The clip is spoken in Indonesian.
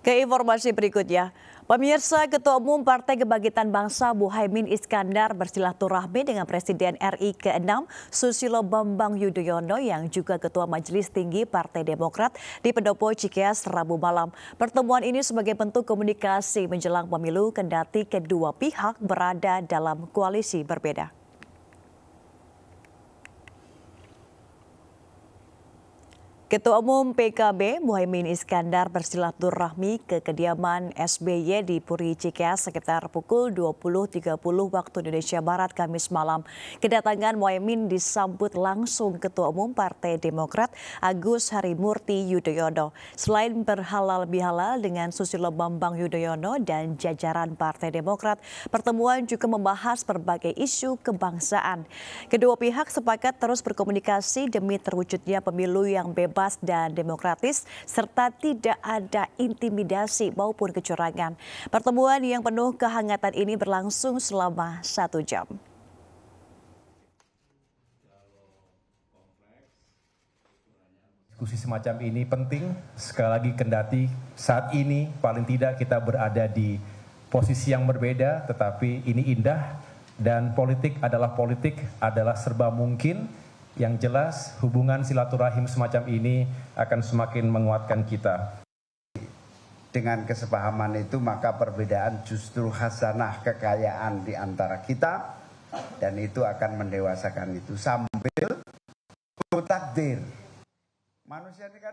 Ke informasi berikutnya, Pemirsa Ketua Umum Partai Kebangkitan Bangsa Muhaimin Iskandar bersilaturahmi dengan Presiden RI ke-6 Susilo Bambang Yudhoyono yang juga Ketua Majelis Tinggi Partai Demokrat di Pendopo Cikeas Rabu malam. Pertemuan ini sebagai bentuk komunikasi menjelang pemilu kendati kedua pihak berada dalam koalisi berbeda. Ketua Umum PKB Muhaymin Iskandar bersilaturahmi ke kediaman SBY di Puri Cikeas sekitar pukul 20.30 waktu Indonesia Barat Kamis malam. Kedatangan Muhaymin disambut langsung Ketua Umum Partai Demokrat Agus Harimurti Yudhoyono. Selain berhalal bihalal dengan Susilo Bambang Yudhoyono dan jajaran Partai Demokrat, pertemuan juga membahas berbagai isu kebangsaan. Kedua pihak sepakat terus berkomunikasi demi terwujudnya pemilu yang bebas bebas dan demokratis serta tidak ada intimidasi maupun kecurangan. Pertemuan yang penuh kehangatan ini berlangsung selama satu jam. Diskusi semacam ini penting, sekali lagi kendati saat ini paling tidak kita berada di posisi yang berbeda, tetapi ini indah dan politik adalah politik, adalah serba mungkin, yang jelas, hubungan silaturahim semacam ini akan semakin menguatkan kita. Dengan kesepahaman itu, maka perbedaan justru hasanah kekayaan di antara kita, dan itu akan mendewasakan itu sambil takdir. Manusia ini kan